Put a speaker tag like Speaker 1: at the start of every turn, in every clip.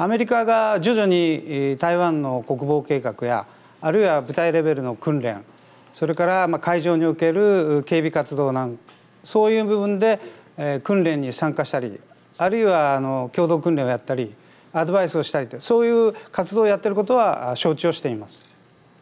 Speaker 1: アメリカが徐々に台湾の国防計画やあるいは部隊レベルの訓練それからま海上における警備活動なんそういう部分で訓練に参加したりあるいはあの共同訓練をやったりアドバイスをしたりとそういう活動をやってることは承知をしています。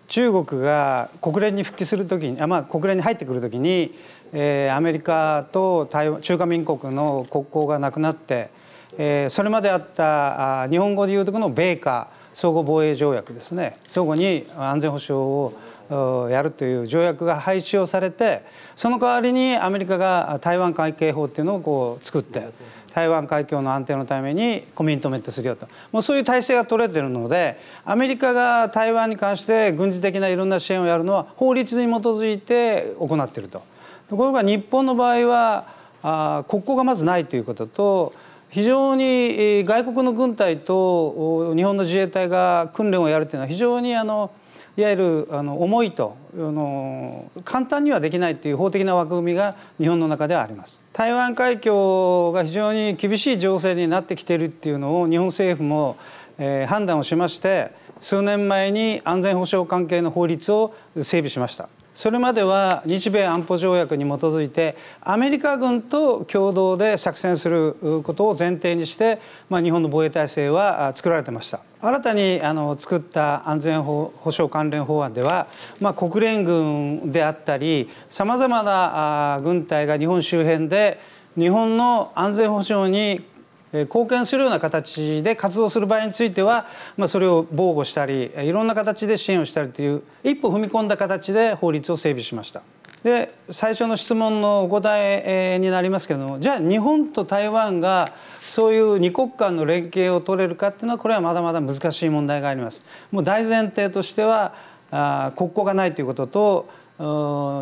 Speaker 1: 中国が国連に復帰する時にあ、まあ、国連に入ってくる時に、えー、アメリカと台湾中華民国の国交がなくなってえー、それまであった日本語でいうとこの米価相互防衛条約ですね相互に安全保障をやるという条約が廃止をされてその代わりにアメリカが台湾海警法っていうのをこう作って台湾海峡の安定のためにコミントメントするよともうそういう体制が取れてるのでアメリカが台湾に関して軍事的ないろんな支援をやるのは法律に基づいて行っていると。ところが日本の場合はあ国交がまずないということと非常に外国の軍隊と日本の自衛隊が訓練をやるというのは非常にあのいわゆるあの重いとあの簡単にはできないという法的な枠組みが日本の中ではあります台湾海峡が非常に厳しい情勢になってきているっていうのを日本政府も、え判断をしまして数年前に安全保障関係の法律を整備しましたそれまでは日米安保条約に基づいてアメリカ軍と共同で作戦することを前提にして、まあ、日本の防衛体制は作られてました新たにあの作った安全保障関連法案では、まあ、国連軍であったりさまざまな軍隊が日本周辺で日本の安全保障に貢献するような形で活動する場合については、まあ、それを防護したりいろんな形で支援をしたりという一歩踏み込んだ形で法律を整備しました。で最初の質問のお答えになりますけどもじゃあ日本と台湾がそういう2国間の連携を取れるかっていうのはこれはまだまだ難しい問題があります。もう大前提としてはあ国交がないということと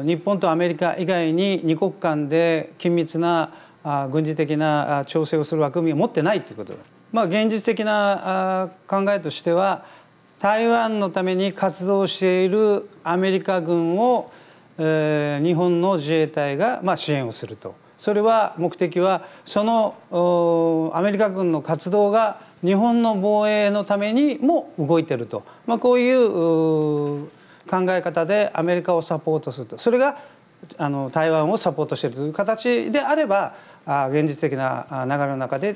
Speaker 1: 日本とアメリカ以外に二国間で緊密な軍事的な調整をする枠組みを持ってないということだ、まあ、現実的な考えとしては台湾のために活動しているアメリカ軍を、え日本の自衛隊が、ま支援をするとそれは目的はそのアメリカ軍の活動が日本の防衛のためにも動いてると、まあ、こういう考え方でアメリカをサポートするとそれがあの台湾をサポートしているという形であれば、現実的な流れの中で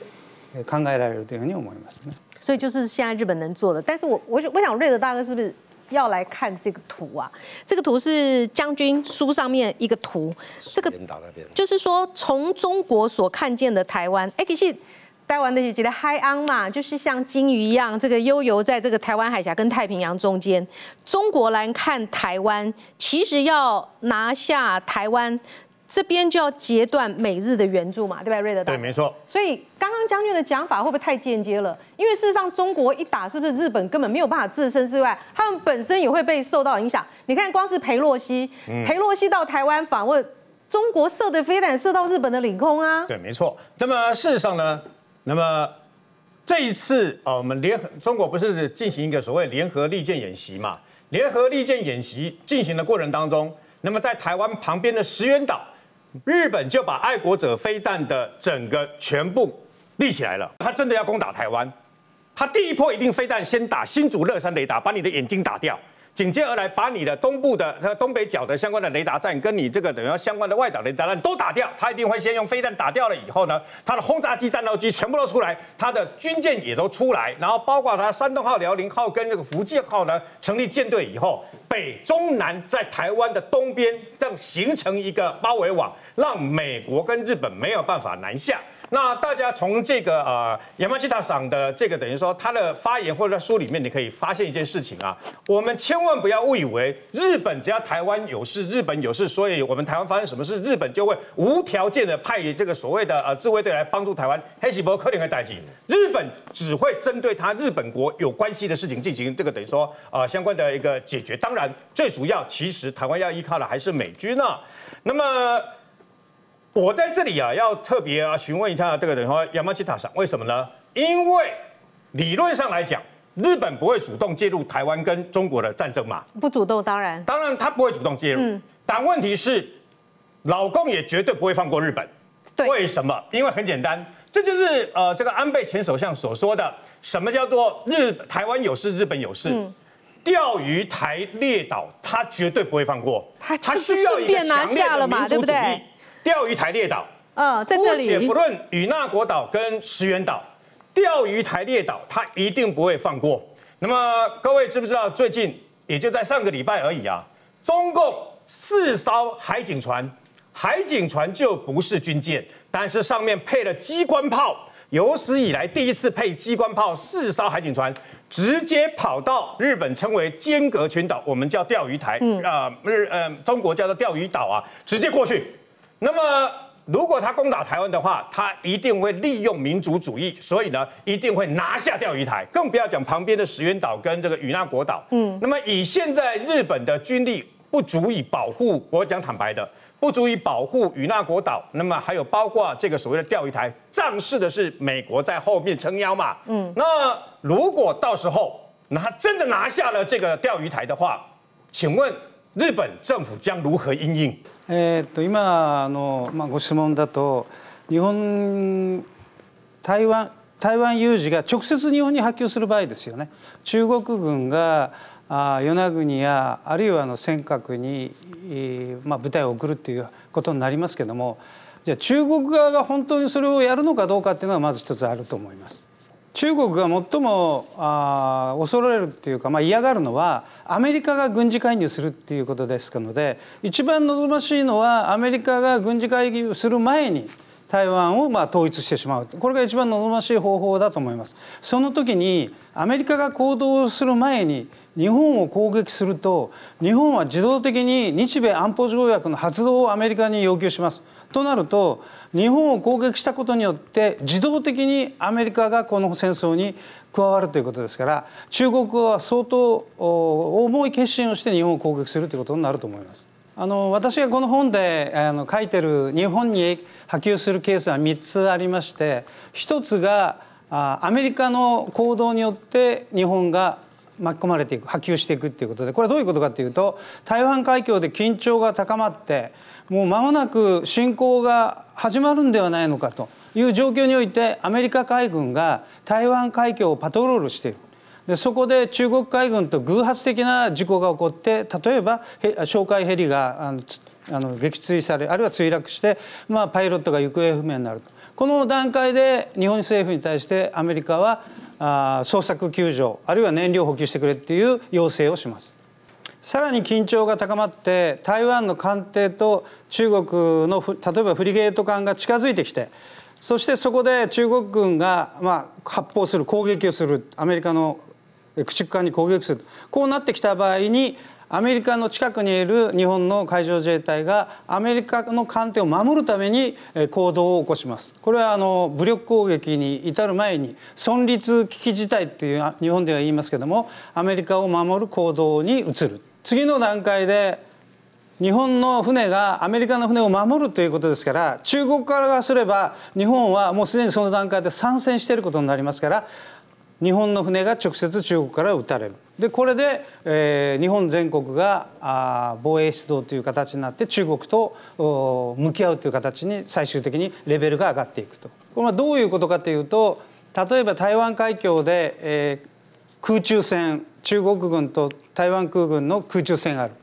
Speaker 1: 考えられるというふうに思いますね。
Speaker 2: 所以就是现在日本能做的，但是我我我想瑞德大哥是不是要来看这个图啊？这个图是将军书上面一个图，这个就是说从中国所看见的台湾。哎可是。台完的就觉得嗨昂嘛，就是像金鱼一样，这个悠游在这个台湾海峡跟太平洋中间。中国来看台湾，其实要拿下台湾，这边就要截断美日的援助嘛，对吧？瑞德对，没错。所以刚刚将军的讲法会不会太间接了？因为事实上，中国一打，是不是日本根本没有办法置身事外？他们本身也会被受到影响。你看，光是裴洛西，裴洛西到台湾访问，中国射的飞弹射到日本的领空啊。对，没错。那么事实上呢？那么这一次啊，我们联合中国不是进行一个所谓联合利剑演习嘛？联合利剑演习进行的过程当中，那么在台湾旁边的石垣岛，日本就把爱国者飞弹的整个全部立起来了。他真的要攻打台湾，他第一波一定飞弹先打新竹乐山雷达，把你的眼睛打掉。紧接而来，把你的东部的和东北角的相关的雷达站，跟你这个等于说相关的外岛雷达站都打掉，他一定会先用飞弹打掉了以后呢，他的轰炸机、战斗机全部都出来，他的军舰也都出来，然后包括他山东号、辽宁号跟那个福建号呢，成立舰队以后，北、中、南在台湾的东边这样形成一个包围网，让美国跟日本没有办法南下。那大家从这个呃，亚马逊塔赏的这个等于说他的发言或者在书里面，你可以发现一件事情啊，我们千万不要误以为日本只要台湾有事，日本有事，所以我们台湾发生什么事，日本就会无条件的派这个所谓的呃自卫队来帮助台湾。黑旗伯克林和戴季，日本只会针对他日本国有关系的事情进行这个等于说啊相关的一个解决。当然，最主要其实台湾要依靠的还是美军呢。那么。我在这里啊，要特别啊询问一下这个人说，亚马 m 塔上，为什么呢？因为理论上来讲，日本不会主动介入台湾跟中国的战争嘛。不主动，当然。当然，他不会主动介入。但问题是，老公也绝对不会放过日本。为什么？因为很简单，这就是呃，这个安倍前首相所说的，什么叫做日台湾有事，日本有事。钓鱼台列岛，他绝对不会放过。他需要一个强烈的民族主义。钓鱼台列岛，嗯，在这里。且不论与那国岛跟石垣岛，钓鱼台列岛，它一定不会放过。那么，各位知不知道？最近也就在上个礼拜而已啊。中共四艘海警船，海警船就不是军舰，但是上面配了机关炮，有史以来第一次配机关炮，四艘海警船直接跑到日本称为间隔群岛，我们叫钓鱼台，啊，日，呃，中国叫做钓鱼岛啊，直接过去。那么，如果他攻打台湾的话，他一定会利用民族主义，所以呢，一定会拿下钓鱼台，更不要讲旁边的石垣岛跟这个与那国岛。嗯，那么以现在日本的军力，不足以保护，我讲坦白的，不足以保护与那国岛。那么还有包括这个所谓的钓鱼台，仗势的是美国在后面撑腰嘛。嗯，那如果到时候，那他真的拿下了这个钓鱼台的话，请问？日本政府将如何因应？
Speaker 1: えっと今のまあご質問だと日本台湾台湾有事が直接日本に波及する場合ですよね。中国軍が与那国やあるいはあの尖閣に、まあ、部隊を送るっていうことになりますけどもじゃあ中国側が本当にそれをやるのかどうかっていうのはまず一つあると思います。中国が最もあ恐れるっていうか、まあ、嫌がるのはアメリカが軍事介入するっていうことですので一番望ましいのはアメリカが軍事介入する前に台湾をまあ統一してしまうこれが一番望ましい方法だと思いますその時にアメリカが行動する前に日本を攻撃すると日本は自動的に日米安保条約の発動をアメリカに要求しますとなると日本を攻撃したことによって自動的にアメリカがこの戦争に加わるということですから中国は相当重い決心をして日本を攻撃するということになると思います。あの私がこの本であの書いてる日本に波及するケースは3つありまして1つがアメリカの行動によって日本が巻き込まれていく波及していくっていうことでこれはどういうことかというと台湾海峡で緊張が高まってもう間もなく侵攻が始まるんではないのかという状況においてアメリカ海軍が台湾海峡をパトロールしているでそこで中国海軍と偶発的な事故が起こって例えば哨戒ヘリがあのあの撃墜されあるいは墜落して、まあ、パイロットが行方不明になるとこの段階で日本政府に対してアメリカはあ捜索救助あるいは燃料補給してくれっていう要請をします。さらに緊張が高まって台湾の艦艇と中国の例えばフリゲート艦が近づいてきてそしてそこで中国軍が、まあ、発砲する攻撃をするアメリカの駆逐艦に攻撃するこうなってきた場合にアメリカの近くにいる日本の海上自衛隊がアメリカの艦艇を守るために行動を起こしますこれはあの武力攻撃に至る前に存立危機事態っていう日本では言いますけどもアメリカを守る行動に移る次の段階で日本の船がアメリカの船を守るということですから中国からすれば日本はもうすでにその段階で参戦していることになりますから日本の船が直接中国から撃たれるでこれで、えー、日本全国があ防衛出動という形になって中国と向き合うという形に最終的にレベルが上がっていくとこれはどういうことかというと例えば台湾海峡で、えー、空中戦中国軍と台湾空軍の空中戦がある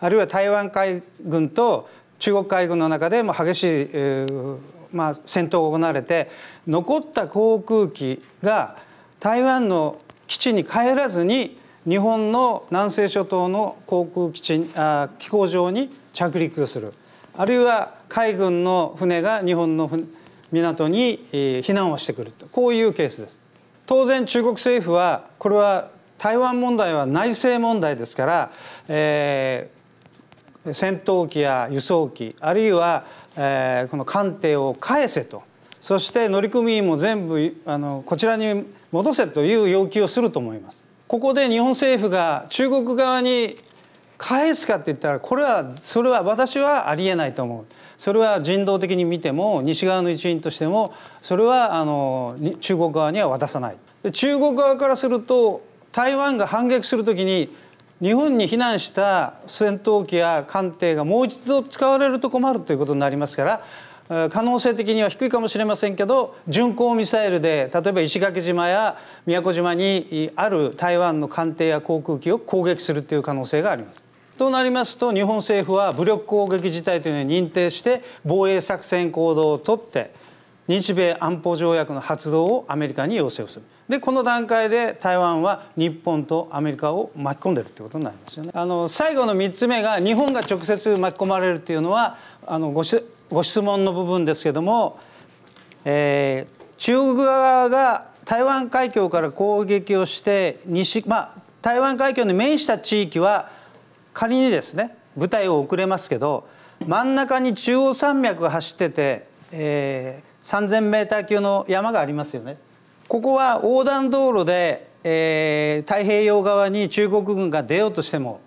Speaker 1: あるいは台湾海軍と中国海軍の中でも激しい、えーまあ、戦闘が行われて残った航空機が台湾の基地に帰らずに日本の南西諸島の航空基地あ飛行場に着陸するあるいは海軍の船が日本の港に避難をしてくるとこういうケースです。当然中国政府はこれは台湾問題は内政問題ですから、えー、戦闘機や輸送機あるいは、えー、この艦艇を返せとそして乗組員も全部あのこちらに戻せという要求をすると思います。ここで日本政府が中国側に返すかって言ったらこれはそれは私はありえないと思う。それは人道的に見ても西側の一員としてもそれはあの中国側には渡さないで中国側からすると台湾が反撃するときに日本に避難した戦闘機や艦艇がもう一度使われると困るということになりますから可能性的には低いかもしれませんけど巡航ミサイルで例えば石垣島や宮古島にある台湾の艦艇や航空機を攻撃するという可能性があります。となりますと日本政府は武力攻撃事態というのを認定して防衛作戦行動をとって日米安保条約の発動をアメリカに要請をするでこの段階で台湾は日本とアメリカを巻き込んでるってことになりますよねあの最後の3つ目が日本が直接巻き込まれるっていうのはあのごご質問の部分ですけども、えー、中国側が台湾海峡から攻撃をして西、まあ、台湾海峡に面した地域は仮にですね部隊を送れますけど真ん中に中央山脈が走ってて、えー、3,000メーター級の山がありますよね。ここは横断道路で、えー、太平洋側に中国軍が出ようとしても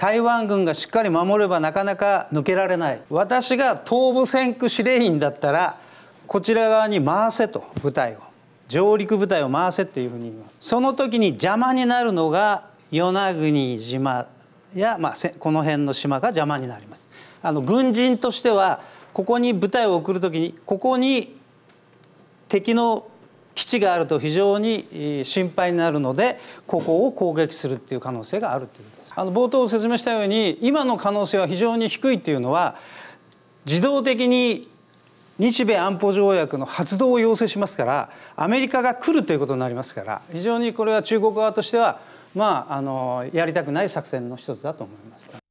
Speaker 1: 台湾軍がしっかり守ればなかなか抜けられない私が東部戦区司令員だったらこちら側に回せと部隊を上陸部隊を回せというふうに言いますその時に邪魔になるのが与那国島や、まあ、この辺の島が邪魔になりますあの軍人としてはここに部隊を送る時にここに敵の基地があると非常に心配になるのでここを攻撃するっていう可能性があるということあの冒頭説明したように今の可能性は非常に低いっていうのは自動的に日米安保条約の発動を要請しますからアメリカが来るということになりますから非常にこれは中国側としてはまああのやりたくない作戦の一つだと思います。